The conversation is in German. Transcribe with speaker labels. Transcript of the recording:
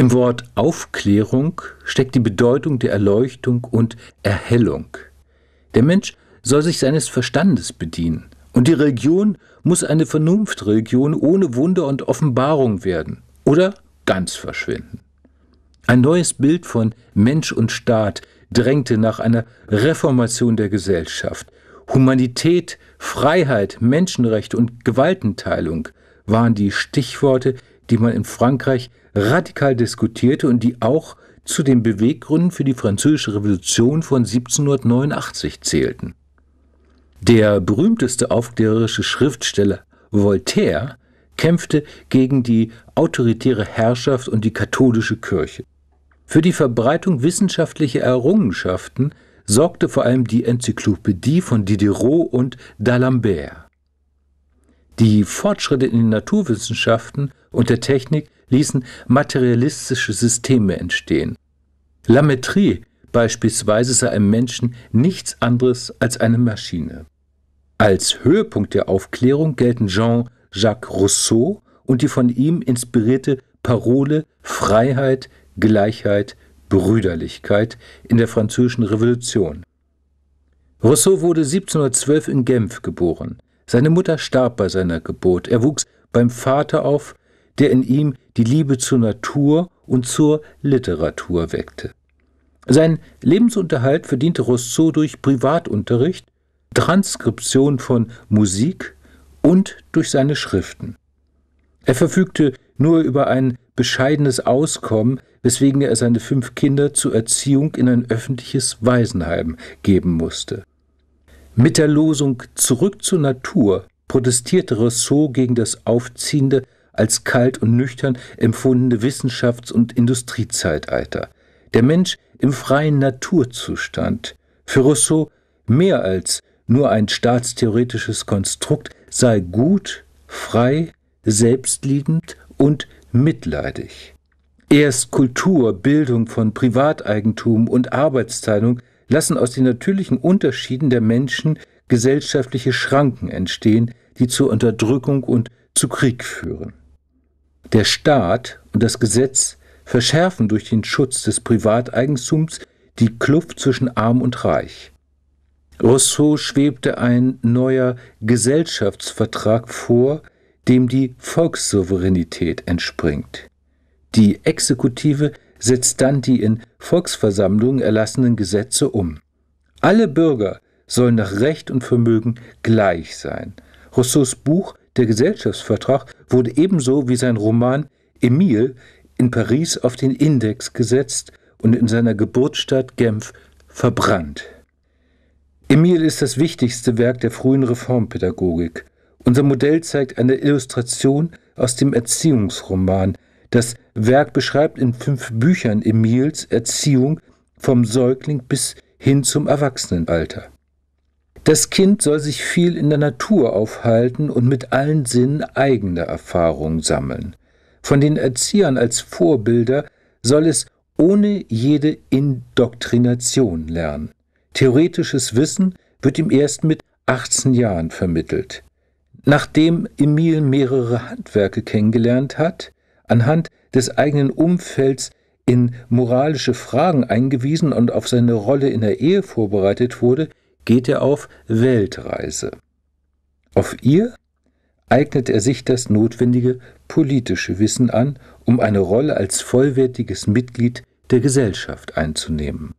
Speaker 1: Im Wort Aufklärung steckt die Bedeutung der Erleuchtung und Erhellung. Der Mensch soll sich seines Verstandes bedienen. Und die Religion muss eine Vernunftreligion ohne Wunder und Offenbarung werden oder ganz verschwinden. Ein neues Bild von Mensch und Staat drängte nach einer Reformation der Gesellschaft. Humanität, Freiheit, Menschenrechte und Gewaltenteilung waren die Stichworte, die man in Frankreich radikal diskutierte und die auch zu den Beweggründen für die Französische Revolution von 1789 zählten. Der berühmteste aufklärerische Schriftsteller Voltaire kämpfte gegen die autoritäre Herrschaft und die katholische Kirche. Für die Verbreitung wissenschaftlicher Errungenschaften sorgte vor allem die Enzyklopädie von Diderot und d'Alembert. Die Fortschritte in den Naturwissenschaften und der Technik ließen materialistische Systeme entstehen. Lametrie beispielsweise sah im Menschen nichts anderes als eine Maschine. Als Höhepunkt der Aufklärung gelten Jean-Jacques Rousseau und die von ihm inspirierte Parole Freiheit, Gleichheit, Brüderlichkeit in der Französischen Revolution. Rousseau wurde 1712 in Genf geboren. Seine Mutter starb bei seiner Geburt. Er wuchs beim Vater auf, der in ihm die Liebe zur Natur und zur Literatur weckte. Sein Lebensunterhalt verdiente Rousseau durch Privatunterricht, Transkription von Musik und durch seine Schriften. Er verfügte nur über ein bescheidenes Auskommen, weswegen er seine fünf Kinder zur Erziehung in ein öffentliches Waisenheim geben musste. Mit der Losung Zurück zur Natur protestierte Rousseau gegen das aufziehende, als kalt und nüchtern empfundene Wissenschafts- und Industriezeitalter. Der Mensch im freien Naturzustand. Für Rousseau mehr als nur ein staatstheoretisches Konstrukt sei gut, frei, selbstliebend und mitleidig. Erst Kultur, Bildung von Privateigentum und Arbeitsteilung lassen aus den natürlichen Unterschieden der Menschen gesellschaftliche Schranken entstehen, die zur Unterdrückung und zu Krieg führen. Der Staat und das Gesetz verschärfen durch den Schutz des Privateigentums die Kluft zwischen arm und reich. Rousseau schwebte ein neuer Gesellschaftsvertrag vor, dem die Volkssouveränität entspringt. Die Exekutive setzt dann die in Volksversammlungen erlassenen Gesetze um. Alle Bürger sollen nach Recht und Vermögen gleich sein. Rousseaus Buch Der Gesellschaftsvertrag wurde ebenso wie sein Roman Emile in Paris auf den Index gesetzt und in seiner Geburtsstadt Genf verbrannt. Emile ist das wichtigste Werk der frühen Reformpädagogik. Unser Modell zeigt eine Illustration aus dem Erziehungsroman, das Werk beschreibt in fünf Büchern Emils Erziehung vom Säugling bis hin zum Erwachsenenalter. Das Kind soll sich viel in der Natur aufhalten und mit allen Sinnen eigene Erfahrungen sammeln. Von den Erziehern als Vorbilder soll es ohne jede Indoktrination lernen. Theoretisches Wissen wird ihm erst mit 18 Jahren vermittelt. Nachdem Emil mehrere Handwerke kennengelernt hat, anhand des eigenen Umfelds in moralische Fragen eingewiesen und auf seine Rolle in der Ehe vorbereitet wurde, geht er auf Weltreise. Auf ihr eignet er sich das notwendige politische Wissen an, um eine Rolle als vollwertiges Mitglied der Gesellschaft einzunehmen